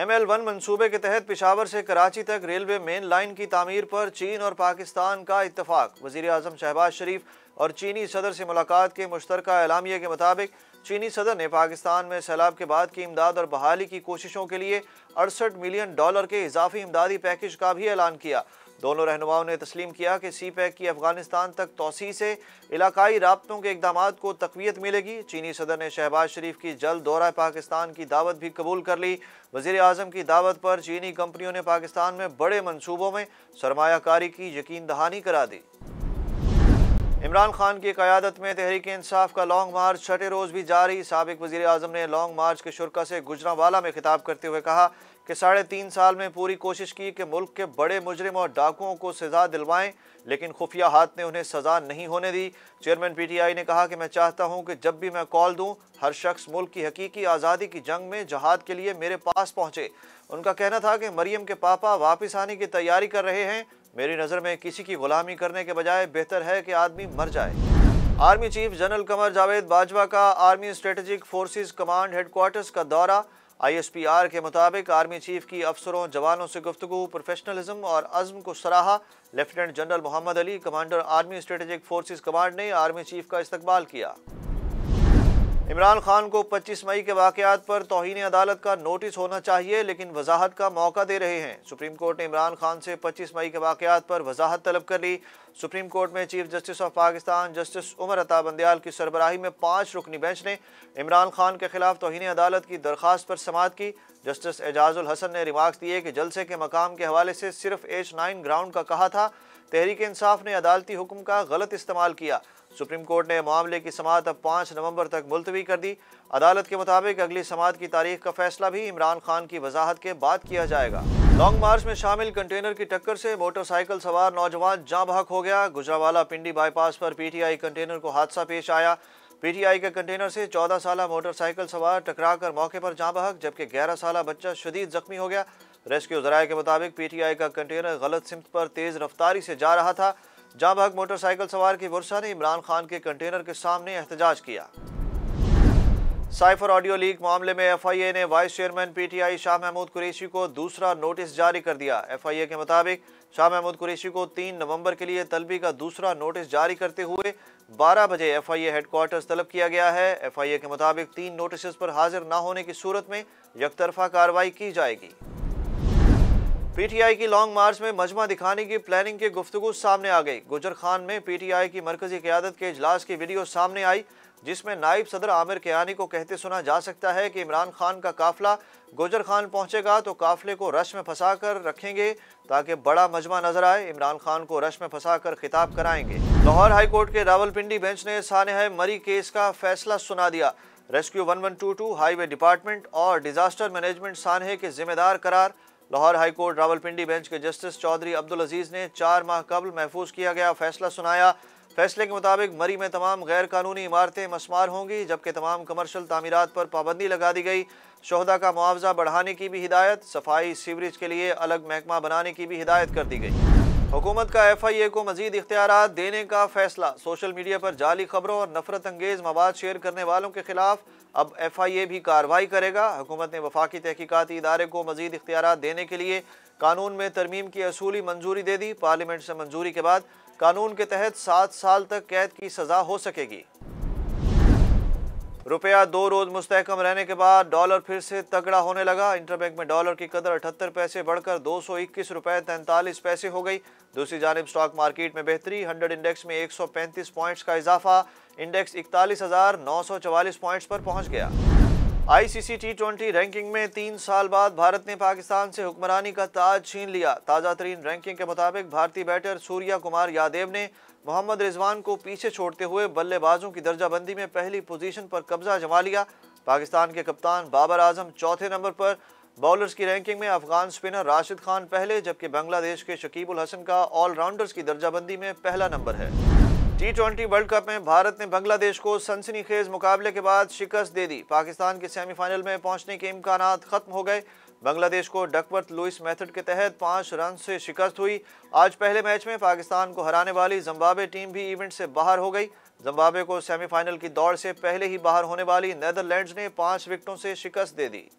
M L one मनसूबे के तहत पिशावर से कराची तक रेलवे मेन लाइन की तमीर पर चीन और पाकिस्तान का इतफाक वजीर अजम शहबाज शरीफ और चीनी सदर से मुलाकात के मुश्तर एलामिया के मुताबिक चीनी सदर ने पाकिस्तान में सैलाब के बाद की इमदाद और बहाली की कोशिशों के लिए अड़सठ मिलियन डॉलर के इजाफी इमदादी पैकेज का भी ऐलान किया दोनों रहनुमाओं ने तस्लीम किया कि सी पैक की अफगानिस्तान तक तोसी से इलाकई रबतों के इकदाम को तकवीत मिलेगी चीनी सदर ने शहबाज शरीफ की जल्द दौरा पाकिस्तान की दावत भी कबूल कर ली वजीर अजम की दावत पर चीनी कंपनियों ने पाकिस्तान में बड़े मनसूबों में सरमाकारी की यकीन दहानी करा दी इमरान खान की क्यादत में तहरीक इंसाफ का लॉन्ग मार्च छठे रोज़ भी जारी सबक वजी अजम ने लॉन्ग मार्च के शुरा से गुजरावाला में खिताब करते हुए कहा कि साढ़े तीन साल में पूरी कोशिश की कि मुल्क के बड़े मुजरिम और डाकुओं को सजा दिलवाएं लेकिन खुफिया हाथ ने उन्हें सजा नहीं होने दी चेयरमैन पीटीआई ने कहा कि मैं चाहता हूं कि जब भी मैं कॉल दूं हर शख्स मुल्क की हकीकी आज़ादी की जंग में जहाद के लिए मेरे पास पहुंचे उनका कहना था कि मरियम के पापा वापस आने की तैयारी कर रहे हैं मेरी नज़र में किसी की गुलामी करने के बजाय बेहतर है कि आदमी मर जाए army chief general Qamar Javed Bajwa का army strategic forces command headquarters का दौरा आईएसपीआर के मुताबिक आर्मी चीफ की अफसरों जवानों से गुफ्तु प्रोफेशनलिज्म और अज़म को सराहा lieutenant general Mohammad Ali commander army strategic forces command ने आर्मी चीफ का इस्तकबाल किया इमरान खान को 25 मई के वाकयात पर तोहन अदालत का नोटिस होना चाहिए लेकिन वजाहत का मौका दे रहे हैं सुप्रीम कोर्ट ने इमरान खान से 25 मई के वाकयात पर वजाहत तलब कर ली सुप्रीम कोर्ट में chief justice of Pakistan justice Umar Ata Bandial की सरबराही में पाँच रुकनी बेंच ने इमरान खान के खिलाफ तोहन अदालत की दरख्वास्त पर समात की जस्टिस एजाजुल हसन ने रिमार्क दिए कि जलसे के मकाम के हवाले से सिर्फ एच नाइन ग्राउंड का कहा था तहरीक इंसाफ ने अदालती हुक्म का गलत इस्तेमाल किया सुप्रीम कोर्ट ने मामले की समात अब पाँच नवंबर तक मुलतवी कर दी अदालत के मुताबिक अगली समात की तारीख का फैसला भी इमरान खान की वजाहत के बाद किया जाएगा लॉन्ग मार्च में शामिल कंटेनर की टक्कर से मोटरसाइकिल सवार नौजवान जाँ बहक हो गया गुजरावाला पिंडी बाईपास पर पीटीआई कंटेनर को हादसा पेश आया पीटीआई के कंटेनर से 14 साल मोटरसाइकिल सवार टकराकर मौके पर जाँ बहक जबकि 11 साल बच्चा शदीद जख्मी हो गया रेस्क्यू जराये के मुताबिक पीटीआई का कंटेनर गलत सिमत पर तेज रफ्तारी से जा रहा था जहाँ भग मोटरसाइकिल सवार की वर्षा ने इमरान खान के कंटेनर के सामने एहतजाज किया साइफर ऑडियो लीक मामले में एफआईए ने vice chairman PTI Shah Mahmood Qureshi को दूसरा नोटिस जारी कर दिया एफआईए के मुताबिक शाह महमूद कुरैशी को 3 नवंबर के लिए तलबी का दूसरा नोटिस जारी करते हुए 12 बजे एफआईए हेडक्वार्टर्स तलब किया गया है एफआईए के मुताबिक तीन नोटिस पर हाजिर न होने की सूरत में यकतरफा कार्रवाई की जाएगी पीटीआई की लॉन्ग मार्च में मजमा दिखाने की प्लानिंग की गुफ्तु सामने आ गई गुजर खान में पीटीआई की मरकजी क्यादत के इजलास की वीडियो सामने आई जिसमें नायब सदर आमिर कियानी को कहते सुना जा सकता है कि इमरान खान का काफिला गुजर खान पहुंचेगा तो काफिले को रश में फंसा कर रखेंगे ताकि बड़ा मजमा नजर आए इमरान खान को रश में फंसा कर खिताब कराएंगे लाहौर हाईकोर्ट के रावलपिंडी बेंच ने सानह मरी केस का फैसला सुना दिया rescue one one two two highway department और डिजास्टर मैनेजमेंट सानहे के जिम्मेदार करार लाहौर हाईकोर्ट रावलपिंडी बेंच के जस्टिस चौधरी अब्दुल अजीज़ ने चार माह कबल महफूज किया गया फैसला सुनाया फैसले के मुताबिक मरी में तमाम गैर कानूनी इमारतें मसमार होंगी जबकि तमाम कमर्शल तमीरत पर पाबंदी लगा दी गई शहदा का मुआवजा बढ़ाने की भी हिदायत सफाई सीवरेज के लिए अलग महकमा बनाने की भी हिदायत कर दी गई हुकूमत का एफ आई ए को मजीद इख्तियार देने का फैसला सोशल मीडिया पर जाली खबरों और नफरत अंगेज मवाद शेयर करने वालों के खिलाफ अब एफ आई ए भी कार्रवाई करेगा हुकूमत ने वफाकी तहकीकती इदारे को मजीद इख्तियार देने के लिए कानून में तरमीम की असूली मंजूरी दे दी पार्लियामेंट से मंजूरी के बाद कानून के तहत सात साल तक कैद की सजा हो सकेगी रुपया दो रोज मुस्तकम रहने के बाद डॉलर फिर से तगड़ा होने लगा इंटरबैंक में डॉलर की कदर अठहत्तर पैसे बढ़कर दो सौ इक्कीस रुपये तैंतालीस पैसे हो गई दूसरी जानब स्टॉक मार्केट में बेहतरी हंड्रेड इंडेक्स में एक सौ पैंतीस पॉइंट्स का इजाफा इंडेक्स इकतालीस हजार नौ सौ चवालीस पॉइंट्स पर पहुंच गया आईसीसी टी ट्वेंटी रैंकिंग में तीन साल बाद भारत ने पाकिस्तान से हुक्मरानी का ताज छीन लिया ताज़ा तरीन रैंकिंग के मुताबिक भारतीय बैटर सूर्या कुमार यादेव ने मोहम्मद रिजवान को पीछे छोड़ते हुए बल्लेबाजों की दर्जाबंदी में पहली पोजीशन पर कब्जा जमा लिया पाकिस्तान के कप्तान बाबर आजम चौथे नंबर पर बॉलर्स की रैंकिंग में अफगान स्पिनर राशिद खान पहले जबकि बांग्लादेश के शकीबुल हसन का ऑलराउंडर्स की दर्जाबंदी में पहला नंबर है टी ट्वेंटी वर्ल्ड कप में भारत ने बांग्लादेश को सनसनीखेज मुकाबले के बाद शिकस्त दे दी पाकिस्तान के सेमीफाइनल में पहुंचने के इम्कान खत्म हो गए बांग्लादेश को डकवर्थ लुइस मेथड के तहत पाँच रन से शिकस्त हुई आज पहले मैच में पाकिस्तान को हराने वाली जम्बाब्वे टीम भी इवेंट से बाहर हो गई जम्बाब्वे को सेमीफाइनल की दौड़ से पहले ही बाहर होने वाली नैदरलैंड ने पाँच विकेटों से शिकस्त दे दी